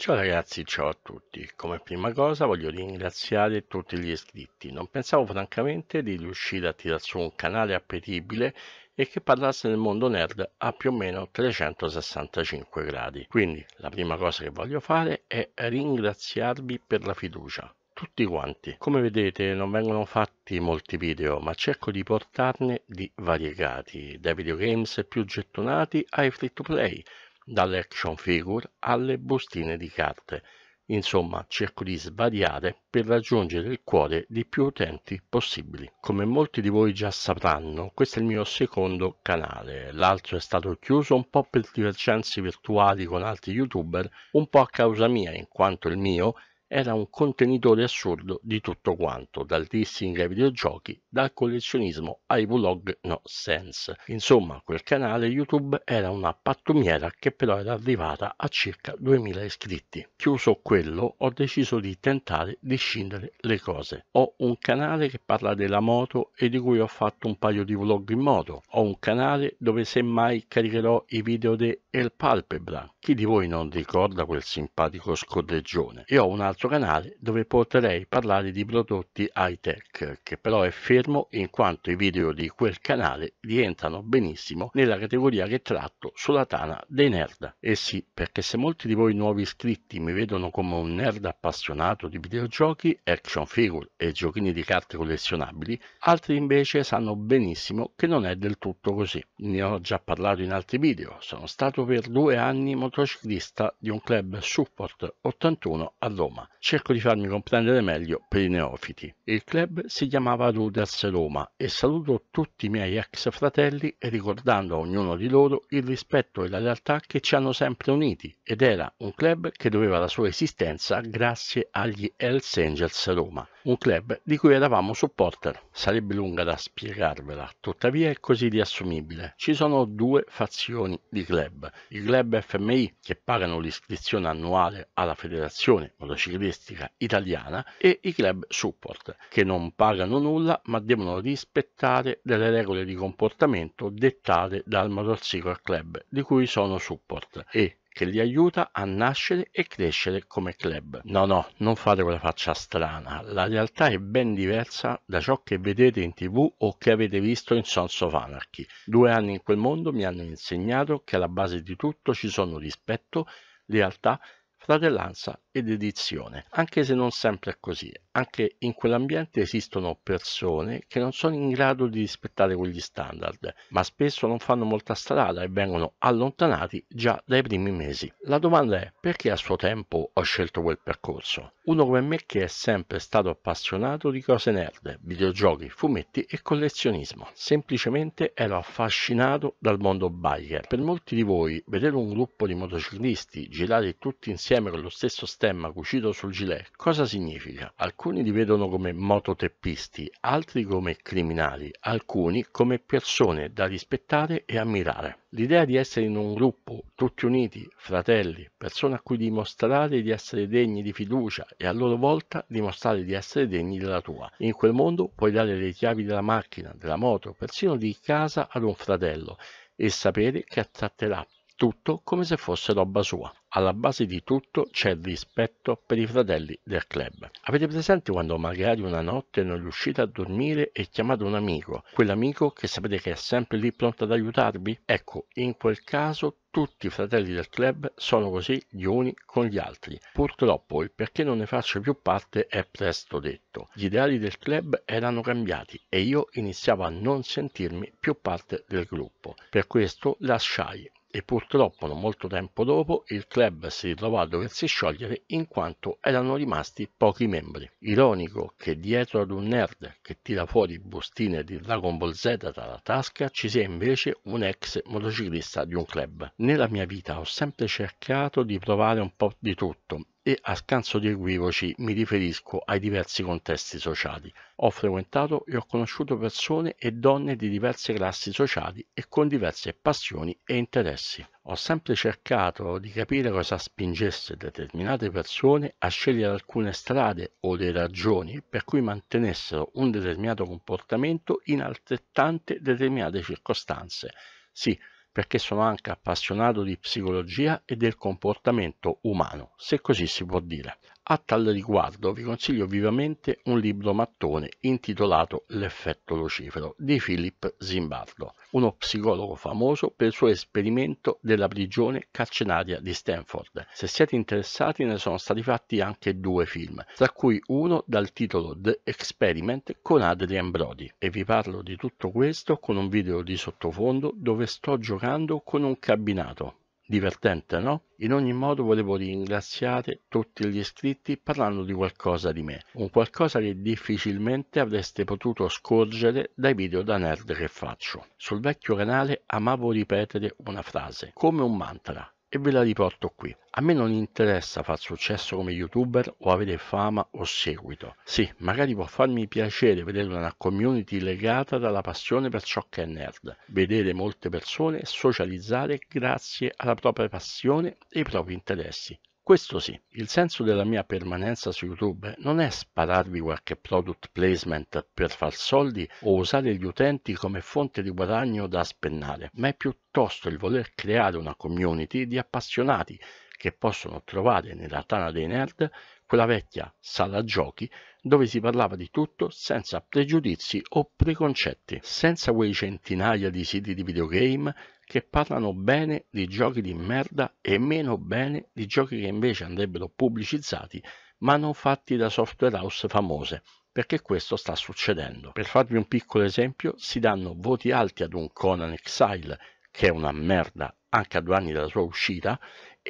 Ciao ragazzi, ciao a tutti. Come prima cosa voglio ringraziare tutti gli iscritti. Non pensavo francamente di riuscire a tirar su un canale appetibile e che parlasse del mondo nerd a più o meno 365 gradi. Quindi la prima cosa che voglio fare è ringraziarvi per la fiducia. Tutti quanti. Come vedete non vengono fatti molti video, ma cerco di portarne di variegati, dai videogames più gettonati ai free to play dalle action figure alle bustine di carte. Insomma, cerco di svariare per raggiungere il cuore di più utenti possibili. Come molti di voi già sapranno, questo è il mio secondo canale. L'altro è stato chiuso un po' per divergenze virtuali con altri youtuber, un po' a causa mia, in quanto il mio era un contenitore assurdo di tutto quanto, dal dissing ai videogiochi, dal collezionismo ai vlog no sense. Insomma, quel canale YouTube era una pattumiera che però era arrivata a circa 2000 iscritti. Chiuso quello, ho deciso di tentare di scindere le cose. Ho un canale che parla della moto e di cui ho fatto un paio di vlog in moto. Ho un canale dove semmai caricherò i video di El Palpebra. Chi di voi non ricorda quel simpatico scorreggione? E ho un altro terzo canale dove potrei parlare di prodotti high tech, che però è fermo in quanto i video di quel canale rientrano benissimo nella categoria che tratto sulla tana dei nerd. E eh sì, perché se molti di voi nuovi iscritti mi vedono come un nerd appassionato di videogiochi, action figure e giochini di carte collezionabili, altri invece sanno benissimo che non è del tutto così. Ne ho già parlato in altri video, sono stato per due anni motociclista di un club Support 81 a Roma Cerco di farmi comprendere meglio per i neofiti. Il club si chiamava Ruders Roma e saluto tutti i miei ex fratelli ricordando a ognuno di loro il rispetto e la lealtà che ci hanno sempre uniti ed era un club che doveva la sua esistenza grazie agli Hells Angels Roma un club di cui eravamo supporter. Sarebbe lunga da spiegarvela, tuttavia è così riassumibile. Ci sono due fazioni di club. I club FMI che pagano l'iscrizione annuale alla Federazione Motociclistica Italiana e i club support che non pagano nulla ma devono rispettare delle regole di comportamento dettate dal Motorcycle Club di cui sono support e che li aiuta a nascere e crescere come club. No, no, non fate quella faccia strana, la realtà è ben diversa da ciò che vedete in tv o che avete visto in Sons of Anarchy. Due anni in quel mondo mi hanno insegnato che alla base di tutto ci sono rispetto, lealtà, fratellanza e dedizione, anche se non sempre è così. Anche in quell'ambiente esistono persone che non sono in grado di rispettare quegli standard, ma spesso non fanno molta strada e vengono allontanati già dai primi mesi. La domanda è perché a suo tempo ho scelto quel percorso? Uno come me che è sempre stato appassionato di cose nerd, videogiochi, fumetti e collezionismo. Semplicemente ero affascinato dal mondo biker. Per molti di voi vedere un gruppo di motociclisti girare tutti insieme con lo stesso step stemma cucito sul gilet cosa significa? Alcuni li vedono come mototeppisti, altri come criminali, alcuni come persone da rispettare e ammirare. L'idea di essere in un gruppo, tutti uniti, fratelli, persone a cui dimostrare di essere degni di fiducia e a loro volta dimostrare di essere degni della tua. In quel mondo puoi dare le chiavi della macchina, della moto, persino di casa ad un fratello e sapere che attratterà tutto come se fosse roba sua. Alla base di tutto c'è il rispetto per i fratelli del club. Avete presente quando magari una notte non riuscite a dormire e chiamate un amico, quell'amico che sapete che è sempre lì pronto ad aiutarvi? Ecco, in quel caso tutti i fratelli del club sono così gli uni con gli altri. Purtroppo il perché non ne faccio più parte è presto detto. Gli ideali del club erano cambiati e io iniziavo a non sentirmi più parte del gruppo. Per questo lasciai e purtroppo non molto tempo dopo il club si ritrovò a doversi sciogliere in quanto erano rimasti pochi membri. Ironico che dietro ad un nerd che tira fuori bustine di Dragon Ball Z dalla tasca ci sia invece un ex motociclista di un club. Nella mia vita ho sempre cercato di provare un po' di tutto e a scanso di equivoci mi riferisco ai diversi contesti sociali. Ho frequentato e ho conosciuto persone e donne di diverse classi sociali e con diverse passioni e interessi. Ho sempre cercato di capire cosa spingesse determinate persone a scegliere alcune strade o le ragioni per cui mantenessero un determinato comportamento in altrettante determinate circostanze. Sì, perché sono anche appassionato di psicologia e del comportamento umano, se così si può dire. A tal riguardo vi consiglio vivamente un libro mattone intitolato L'effetto lucifero di Philip Zimbardo, uno psicologo famoso per il suo esperimento della prigione carcenaria di Stanford. Se siete interessati ne sono stati fatti anche due film, tra cui uno dal titolo The Experiment con Adrian Brody. E vi parlo di tutto questo con un video di sottofondo dove sto giocando con un cabinato Divertente, no? In ogni modo volevo ringraziare tutti gli iscritti parlando di qualcosa di me, un qualcosa che difficilmente avreste potuto scorgere dai video da nerd che faccio. Sul vecchio canale amavo ripetere una frase, come un mantra, e ve la riporto qui. A me non interessa far successo come youtuber o avere fama o seguito. Sì, magari può farmi piacere vedere una community legata dalla passione per ciò che è nerd, vedere molte persone socializzare grazie alla propria passione e ai propri interessi, questo sì, il senso della mia permanenza su YouTube non è spararvi qualche product placement per far soldi o usare gli utenti come fonte di guadagno da spennare, ma è piuttosto il voler creare una community di appassionati che possono trovare nella Tana dei Nerd quella vecchia sala giochi dove si parlava di tutto senza pregiudizi o preconcetti, senza quei centinaia di siti di videogame che parlano bene di giochi di merda e meno bene di giochi che invece andrebbero pubblicizzati ma non fatti da software house famose, perché questo sta succedendo. Per farvi un piccolo esempio, si danno voti alti ad un Conan Exile, che è una merda anche a due anni dalla sua uscita,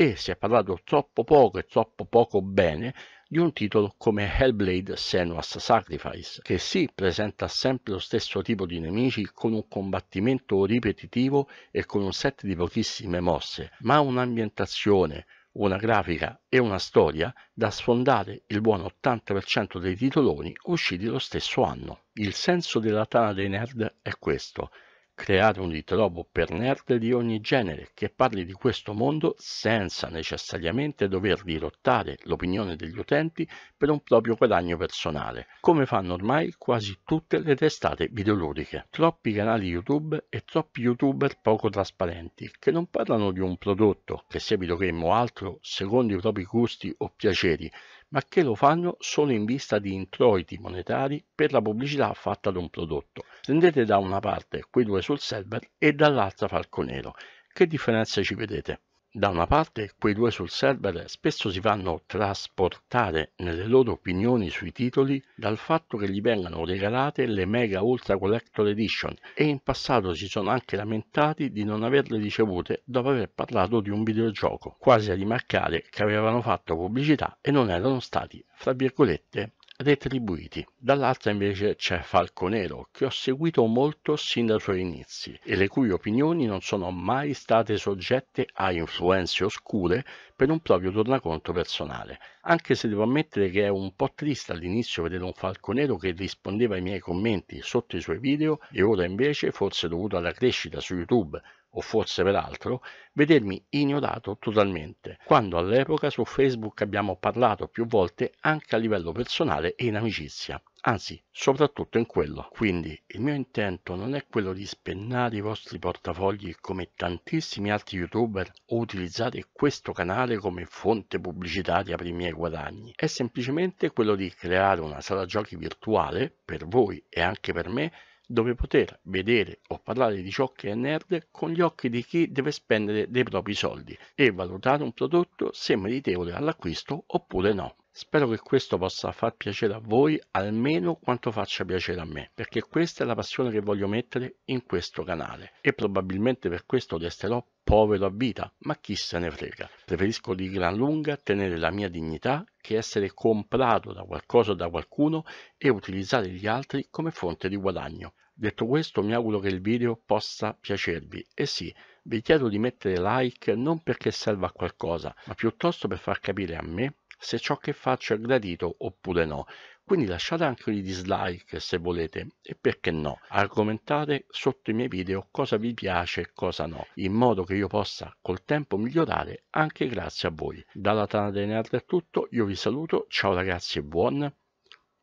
e si è parlato troppo poco e troppo poco bene di un titolo come Hellblade Senua's Sacrifice, che sì, presenta sempre lo stesso tipo di nemici con un combattimento ripetitivo e con un set di pochissime mosse, ma un'ambientazione, una grafica e una storia da sfondare il buon 80% dei titoloni usciti lo stesso anno. Il senso della tana dei nerd è questo, creare un ritrovo per nerd di ogni genere che parli di questo mondo senza necessariamente dover dirottare l'opinione degli utenti per un proprio guadagno personale, come fanno ormai quasi tutte le testate videoludiche. Troppi canali YouTube e troppi youtuber poco trasparenti che non parlano di un prodotto che sia videogame o altro secondo i propri gusti o piaceri, ma che lo fanno solo in vista di introiti monetari per la pubblicità fatta ad un prodotto. Prendete da una parte quei due sul server e dall'altra Falconero. Che differenze ci vedete? Da una parte quei due sul server spesso si fanno trasportare nelle loro opinioni sui titoli dal fatto che gli vengano regalate le Mega Ultra Collector Edition e in passato si sono anche lamentati di non averle ricevute dopo aver parlato di un videogioco, quasi a rimarcare che avevano fatto pubblicità e non erano stati, fra virgolette, retribuiti. Dall'altra invece c'è Falconero, che ho seguito molto sin dai suoi inizi e le cui opinioni non sono mai state soggette a influenze oscure per un proprio tornaconto personale, anche se devo ammettere che è un po' triste all'inizio vedere un Falconero che rispondeva ai miei commenti sotto i suoi video e ora invece, forse dovuto alla crescita su YouTube o forse per altro, vedermi ignorato totalmente, quando all'epoca su Facebook abbiamo parlato più volte anche a livello personale e in amicizia, anzi soprattutto in quello. Quindi il mio intento non è quello di spennare i vostri portafogli come tantissimi altri youtuber o utilizzare questo canale come fonte pubblicitaria per i miei guadagni, è semplicemente quello di creare una sala giochi virtuale per voi e anche per me dove poter vedere o parlare di ciò che è nerd con gli occhi di chi deve spendere dei propri soldi e valutare un prodotto se meritevole all'acquisto oppure no. Spero che questo possa far piacere a voi almeno quanto faccia piacere a me, perché questa è la passione che voglio mettere in questo canale e probabilmente per questo resterò povero a vita, ma chi se ne frega. Preferisco di gran lunga tenere la mia dignità che essere comprato da qualcosa o da qualcuno e utilizzare gli altri come fonte di guadagno. Detto questo mi auguro che il video possa piacervi e sì, vi chiedo di mettere like non perché serva a qualcosa, ma piuttosto per far capire a me se ciò che faccio è gradito oppure no. Quindi lasciate anche i dislike se volete e perché no, argomentate sotto i miei video cosa vi piace e cosa no, in modo che io possa col tempo migliorare anche grazie a voi. Dalla Tana dei Nerd è tutto, io vi saluto, ciao ragazzi e buon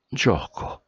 gioco!